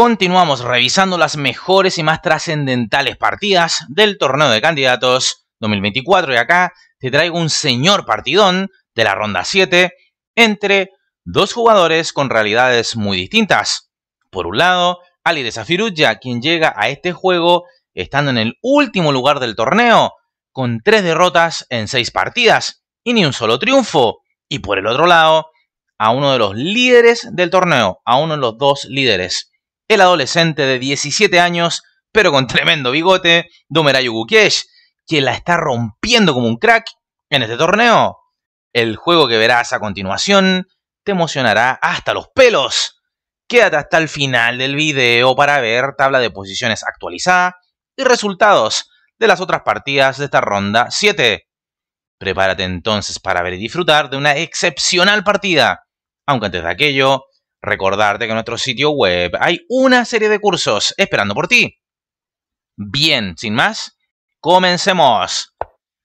continuamos revisando las mejores y más trascendentales partidas del torneo de candidatos 2024 y acá te traigo un señor partidón de la ronda 7 entre dos jugadores con realidades muy distintas. Por un lado, Ali de quien llega a este juego estando en el último lugar del torneo, con tres derrotas en seis partidas y ni un solo triunfo. Y por el otro lado, a uno de los líderes del torneo, a uno de los dos líderes, el adolescente de 17 años, pero con tremendo bigote, Domerayo Gukesh, quien la está rompiendo como un crack en este torneo. El juego que verás a continuación te emocionará hasta los pelos. Quédate hasta el final del video para ver tabla de posiciones actualizada y resultados de las otras partidas de esta ronda 7. Prepárate entonces para ver y disfrutar de una excepcional partida. Aunque antes de aquello, Recordarte que en nuestro sitio web hay una serie de cursos esperando por ti. Bien, sin más, comencemos.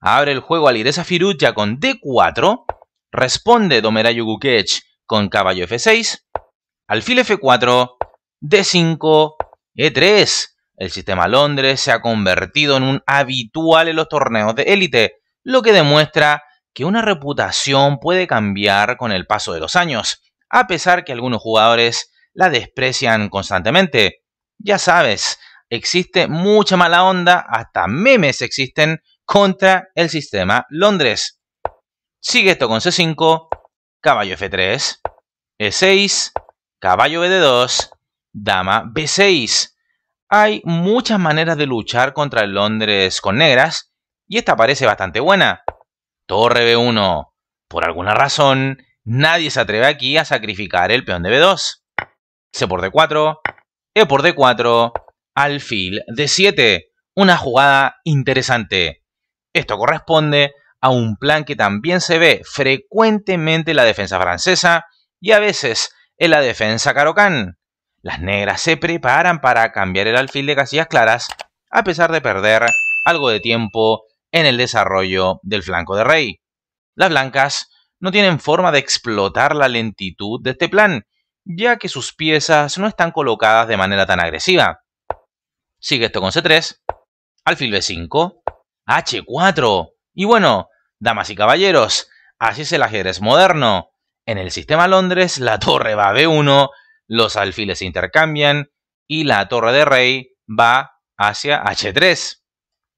Abre el juego esa Firucha con D4. Responde Domerayu Gukech con caballo F6. Alfil F4. D5. E3. El sistema Londres se ha convertido en un habitual en los torneos de élite, lo que demuestra que una reputación puede cambiar con el paso de los años a pesar que algunos jugadores la desprecian constantemente. Ya sabes, existe mucha mala onda, hasta memes existen contra el sistema Londres. Sigue esto con C5, caballo F3, E6, caballo BD2, dama B6. Hay muchas maneras de luchar contra el Londres con negras y esta parece bastante buena. Torre B1. Por alguna razón, Nadie se atreve aquí a sacrificar el peón de B2. C por D4, E por D4, alfil de 7 Una jugada interesante. Esto corresponde a un plan que también se ve frecuentemente en la defensa francesa y a veces en la defensa carocán. Las negras se preparan para cambiar el alfil de casillas claras a pesar de perder algo de tiempo en el desarrollo del flanco de rey. Las blancas no tienen forma de explotar la lentitud de este plan, ya que sus piezas no están colocadas de manera tan agresiva. Sigue esto con C3, alfil B5, H4. Y bueno, damas y caballeros, así es el ajedrez moderno. En el sistema Londres, la torre va a B1, los alfiles se intercambian y la torre de rey va hacia H3.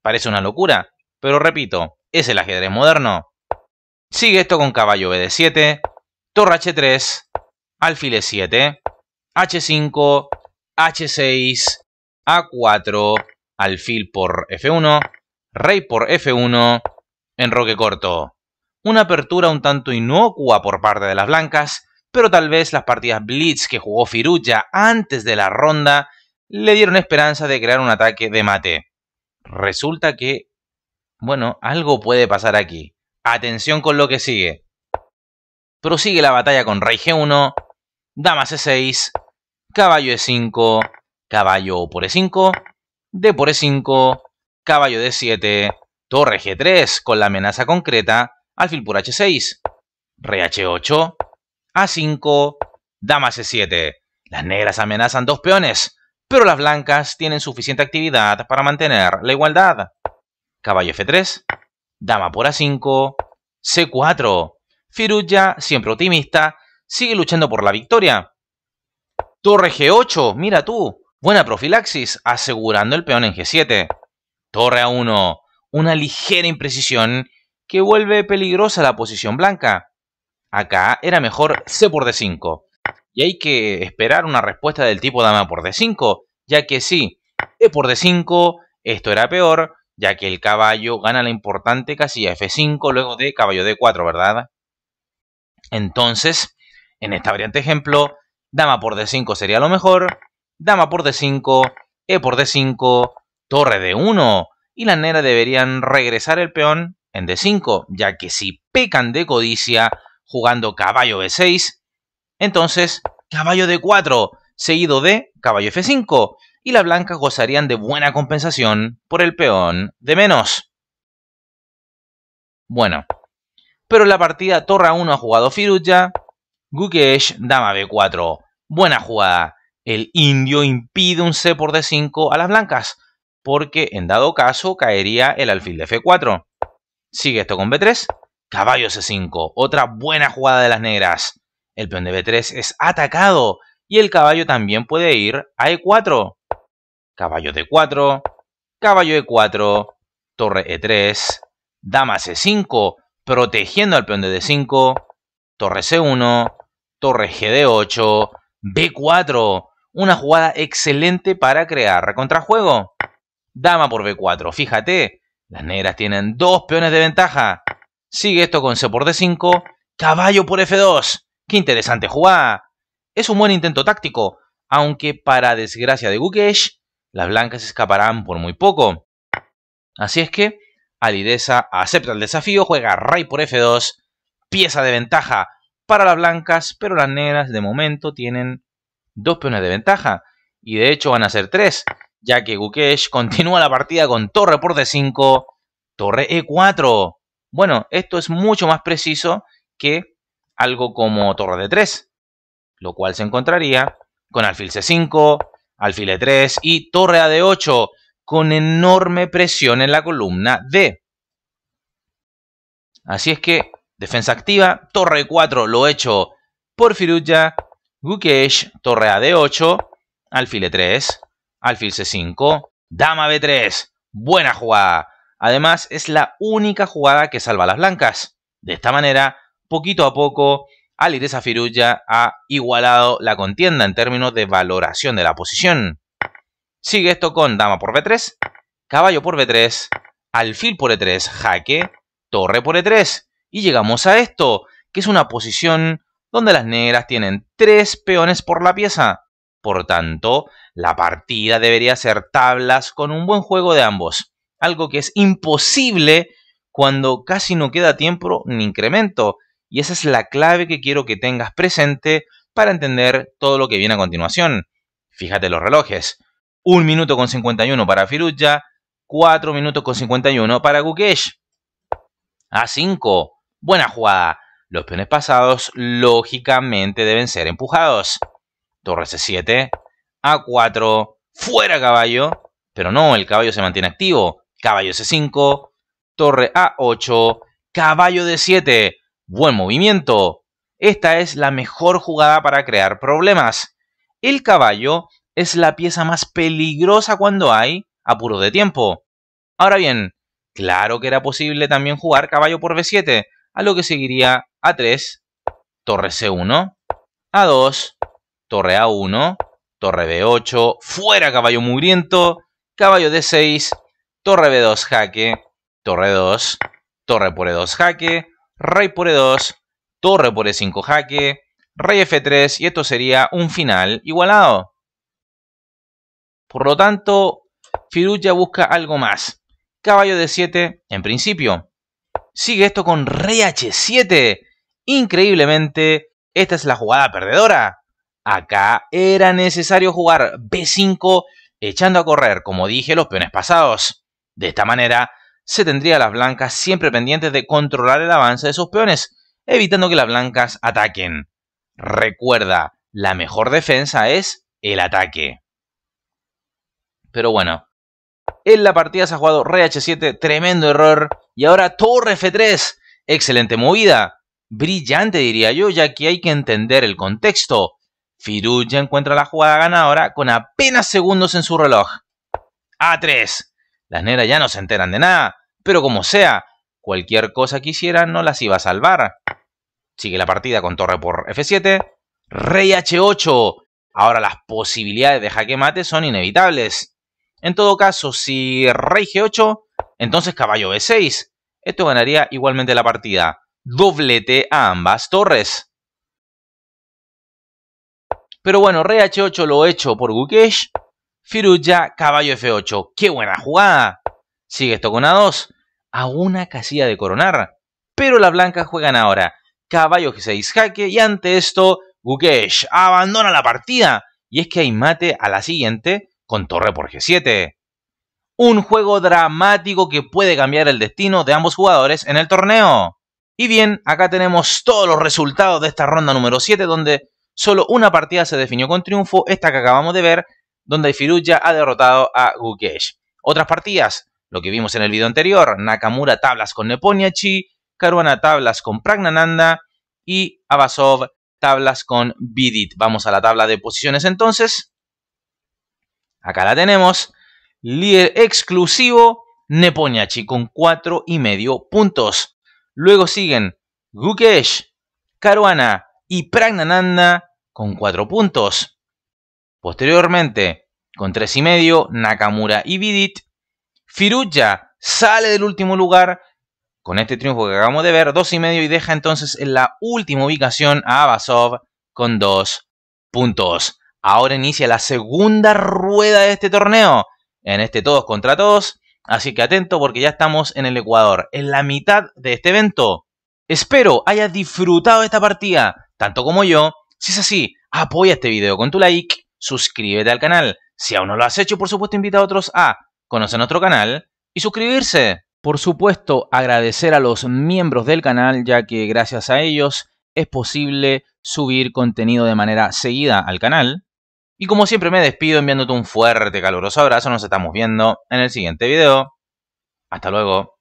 Parece una locura, pero repito, es el ajedrez moderno. Sigue esto con caballo BD7, torre H3, alfil E7, H5, H6, A4, alfil por F1, rey por F1, enroque corto. Una apertura un tanto inocua por parte de las blancas, pero tal vez las partidas blitz que jugó Firuja antes de la ronda le dieron esperanza de crear un ataque de mate. Resulta que, bueno, algo puede pasar aquí. Atención con lo que sigue. Prosigue la batalla con rey G1, dama C6, caballo E5, caballo por E5, e D por E5, caballo D7, torre G3 con la amenaza concreta, alfil por H6, rey H8, A5, dama C7. Las negras amenazan dos peones, pero las blancas tienen suficiente actividad para mantener la igualdad. Caballo F3, dama por a5, c4. Firuja, siempre optimista, sigue luchando por la victoria. Torre g8, mira tú. Buena profilaxis, asegurando el peón en g7. Torre a1, una ligera imprecisión que vuelve peligrosa la posición blanca. Acá era mejor c por d5. Y hay que esperar una respuesta del tipo dama por d5, ya que sí, e por d5, esto era peor, ya que el caballo gana la importante casilla F5 luego de caballo D4, ¿verdad? Entonces, en esta variante ejemplo, dama por D5 sería lo mejor, dama por D5, E por D5, torre D1, y las negras deberían regresar el peón en D5, ya que si pecan de codicia jugando caballo B6, entonces caballo D4, seguido de caballo F5, y las blancas gozarían de buena compensación por el peón de menos. Bueno, pero la partida torre 1 ha jugado Firuja, Gukesh, dama b4. Buena jugada. El indio impide un c por d5 a las blancas, porque en dado caso caería el alfil de f4. Sigue esto con b3, caballo c5. Otra buena jugada de las negras. El peón de b3 es atacado y el caballo también puede ir a e4 caballo D4, caballo E4, torre E3, dama C5, protegiendo al peón de D5, torre C1, torre gd 8, B4. Una jugada excelente para crear contrajuego. Dama por B4. Fíjate, las negras tienen dos peones de ventaja. Sigue esto con C por D5, caballo por F2. Qué interesante jugada. Es un buen intento táctico, aunque para desgracia de Gukesh, las blancas escaparán por muy poco. Así es que Alidesa acepta el desafío, juega rey por F2, pieza de ventaja para las blancas, pero las negras de momento tienen dos peones de ventaja, y de hecho van a ser tres, ya que Gukesh continúa la partida con torre por D5, torre E4. Bueno, esto es mucho más preciso que algo como torre D3, lo cual se encontraría con alfil C5, alfil E3 y torre a D8 con enorme presión en la columna D. Así es que defensa activa, torre 4 lo hecho por Firuja, Gukesh, torre a D8, alfil E3, alfil C5, dama B3. Buena jugada. Además es la única jugada que salva a las blancas. De esta manera, poquito a poco, Alireza Firulla ha igualado la contienda en términos de valoración de la posición. Sigue esto con dama por b3, caballo por b3, alfil por e3, jaque, torre por e3. Y llegamos a esto, que es una posición donde las negras tienen tres peones por la pieza. Por tanto, la partida debería ser tablas con un buen juego de ambos, algo que es imposible cuando casi no queda tiempo ni incremento. Y esa es la clave que quiero que tengas presente para entender todo lo que viene a continuación. Fíjate los relojes. 1 minuto con 51 para Firuja, 4 minutos con 51 para Gukesh. A5. Buena jugada. Los peones pasados lógicamente deben ser empujados. Torre C7. A4. Fuera caballo. Pero no, el caballo se mantiene activo. Caballo C5. Torre A8. Caballo D7. Buen movimiento. Esta es la mejor jugada para crear problemas. El caballo es la pieza más peligrosa cuando hay apuros de tiempo. Ahora bien, claro que era posible también jugar caballo por b7, a lo que seguiría a3, torre c1, a2, torre a1, torre b8, fuera caballo mugriento, caballo d6, torre b2 jaque, torre 2, torre por e2 jaque, rey por e2, torre por e5 jaque, rey f3 y esto sería un final igualado. Por lo tanto, Firucha busca algo más. Caballo de 7 en principio. Sigue esto con rey h7. Increíblemente, esta es la jugada perdedora. Acá era necesario jugar b5 echando a correr, como dije, los peones pasados. De esta manera se tendría a las blancas siempre pendientes de controlar el avance de sus peones, evitando que las blancas ataquen. Recuerda, la mejor defensa es el ataque. Pero bueno, en la partida se ha jugado Rey H7, tremendo error, y ahora Torre F3, excelente movida, brillante diría yo, ya que hay que entender el contexto. ya encuentra la jugada ganadora con apenas segundos en su reloj. A3, las negras ya no se enteran de nada, pero como sea, cualquier cosa que hicieran no las iba a salvar. Sigue la partida con torre por F7, rey H8. Ahora las posibilidades de jaque mate son inevitables. En todo caso, si rey G8, entonces caballo B6. Esto ganaría igualmente la partida. Doblete a ambas torres. Pero bueno, rey H8 lo he hecho por Gukesh. Firuja, caballo F8. ¡Qué buena jugada! Sigue esto con A2. A una casilla de coronar. Pero las blancas juegan ahora. Caballo G6 jaque. Y ante esto, Gukesh abandona la partida. Y es que hay mate a la siguiente con torre por G7. Un juego dramático que puede cambiar el destino de ambos jugadores en el torneo. Y bien, acá tenemos todos los resultados de esta ronda número 7 donde solo una partida se definió con triunfo, esta que acabamos de ver, donde Firuja ha derrotado a Gukesh. Otras partidas, lo que vimos en el video anterior, Nakamura tablas con Neponiachi, Caruana tablas con Pragnananda y Abasov tablas con Vidit. Vamos a la tabla de posiciones entonces. Acá la tenemos. Líder exclusivo, Neponiachi con cuatro y medio puntos. Luego siguen Gukesh, Caruana y Pragnananda con 4 puntos. Posteriormente, con 3,5, y medio, Nakamura y Vidit. Firuja sale del último lugar con este triunfo que acabamos de ver, 2,5. y medio y deja entonces en la última ubicación a Abasov con 2 puntos. Ahora inicia la segunda rueda de este torneo, en este todos contra todos, así que atento porque ya estamos en el Ecuador, en la mitad de este evento. Espero hayas disfrutado esta partida, tanto como yo. Si es así, apoya este video con tu like suscríbete al canal. Si aún no lo has hecho, por supuesto, invita a otros a conocer nuestro canal y suscribirse. Por supuesto, agradecer a los miembros del canal, ya que gracias a ellos es posible subir contenido de manera seguida al canal. Y como siempre me despido enviándote un fuerte, caluroso abrazo. Nos estamos viendo en el siguiente video. Hasta luego.